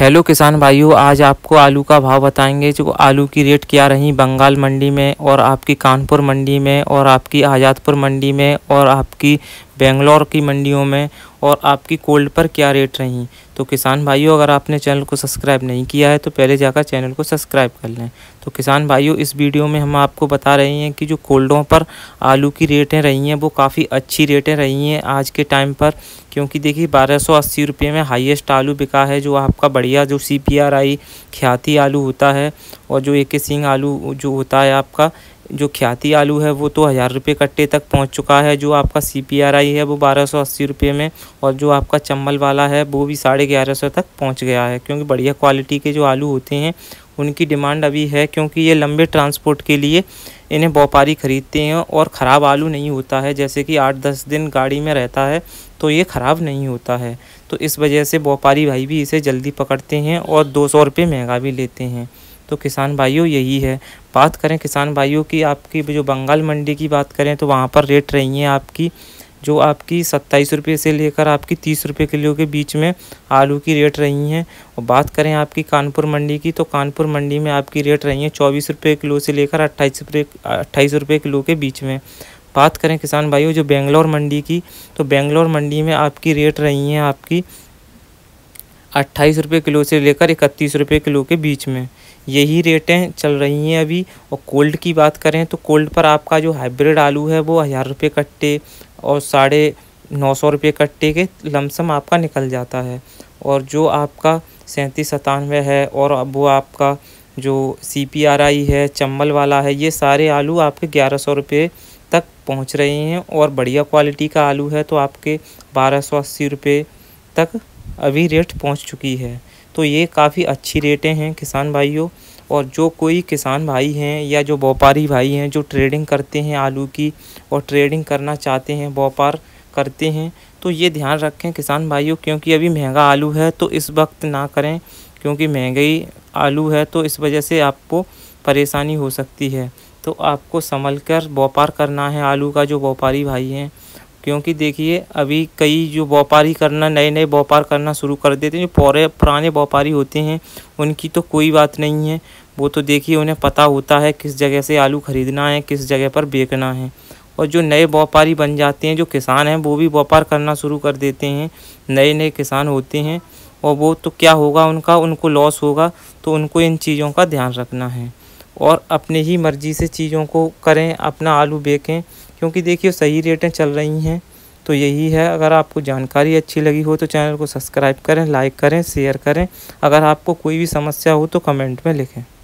hello किसान भाइयों आज आपको आलू का भाव बताएंगे जो आलू की रेट क्या रही बंगाल मंडी में और आपकी कानपुर मंडी में और आपकी आज़ादपुर मंडी में और आपकी बेंगलोर की मंडियों में और आपकी कोल्ड पर क्या रेट रही तो किसान भाइयों अगर आपने चैनल को सब्सक्राइब नहीं किया है तो पहले जाकर चैनल को सब्सक्राइब कर लें तो किसान भाइयों इस वीडियो में हम आपको बता रहे हैं कि जो कोल्डों पर आलू की रेटें रही हैं वो काफ़ी अच्छी रेटें रही हैं आज के टाइम पर क्योंकि देखिए बारह सौ अस्सी रुपये में हाइएस्ट आलू बिका है जो आपका बढ़िया जो सी पी आर आई ख्याति आलू होता है और जो ए सिंह आलू जो होता है आपका जो ख्याति आलू है वो तो हज़ार रुपये कट्टे तक पहुंच चुका है जो आपका सी पी आर आई है वो बारह सौ अस्सी रुपये में और जो आपका चम्बल वाला है वो भी साढ़े ग्यारह सौ तक पहुंच गया है क्योंकि बढ़िया क्वालिटी के जो आलू होते हैं उनकी डिमांड अभी है क्योंकि ये लंबे ट्रांसपोर्ट के लिए इन्हें व्यापारी ख़रीदते हैं और ख़राब आलू नहीं होता है जैसे कि आठ दस दिन गाड़ी में रहता है तो ये ख़राब नहीं होता है तो इस वजह से व्यापारी भाई भी इसे जल्दी पकड़ते हैं और दो सौ रुपये महंगा भी लेते हैं तो किसान भाइयों यही है बात करें किसान भाइयों की आपकी जो बंगाल मंडी की बात करें तो वहाँ पर रेट रही हैं आपकी जो आपकी सत्ताईस रुपये से लेकर आपकी तीस रुपये किलो के बीच में आलू की रेट रही हैं और बात करें आपकी कानपुर मंडी की तो कानपुर मंडी में आपकी रेट रही है चौबीस रुपये किलो से लेकर अट्ठाईस रुपये अट्ठाईस रुपये किलो के बीच में बात करें किसान भाइयों जो बेंगलोर मंडी की तो बेंगलोर मंडी में आपकी रेट रही हैं आपकी अट्ठाईस रुपये किलो से लेकर इकतीस रुपये किलो के बीच में यही रेटें चल रही हैं अभी और कोल्ड की बात करें तो कोल्ड पर आपका जो हाइब्रिड आलू है वो हज़ार रुपये कट्टे और साढ़े नौ सौ रुपये कट्टे के लमसम आपका निकल जाता है और जो आपका सैंतीस सतानवे है और अब वो आपका जो सी पी आर आई है चम्बल वाला है ये सारे आलू आपके ग्यारह सौ रुपये तक पहुंच रहे हैं और बढ़िया क्वालिटी का आलू है तो आपके बारह सौ अस्सी रुपये तक अभी रेट पहुंच चुकी है तो ये काफ़ी अच्छी रेटें हैं किसान भाइयों और जो कोई किसान भाई हैं या जो व्यापारी भाई हैं जो ट्रेडिंग करते हैं आलू की और ट्रेडिंग करना चाहते हैं व्यापार करते हैं तो ये ध्यान रखें किसान भाइयों क्योंकि अभी महंगा आलू है तो इस वक्त ना करें क्योंकि महंगाई आलू है तो इस वजह से आपको परेशानी हो सकती है तो आपको संभल कर व्यापार करना है आलू का जो व्यापारी भाई हैं क्योंकि देखिए अभी कई जो व्यापारी करना नए नए व्यापार करना शुरू कर देते हैं जो पौरे पुराने व्यापारी होते हैं उनकी तो कोई बात नहीं है वो तो देखिए उन्हें पता होता है किस जगह से आलू ख़रीदना है किस जगह पर बेचना है और जो नए व्यापारी बन जाते हैं जो किसान हैं वो भी व्यापार करना शुरू कर देते हैं नए नए किसान होते हैं और वो तो क्या होगा उनका उनको लॉस होगा तो उनको इन चीज़ों का ध्यान रखना है और अपने ही मर्ज़ी से चीज़ों को करें अपना आलू बेचें क्योंकि देखिए सही रेटें चल रही हैं तो यही है अगर आपको जानकारी अच्छी लगी हो तो चैनल को सब्सक्राइब करें लाइक करें शेयर करें अगर आपको कोई भी समस्या हो तो कमेंट में लिखें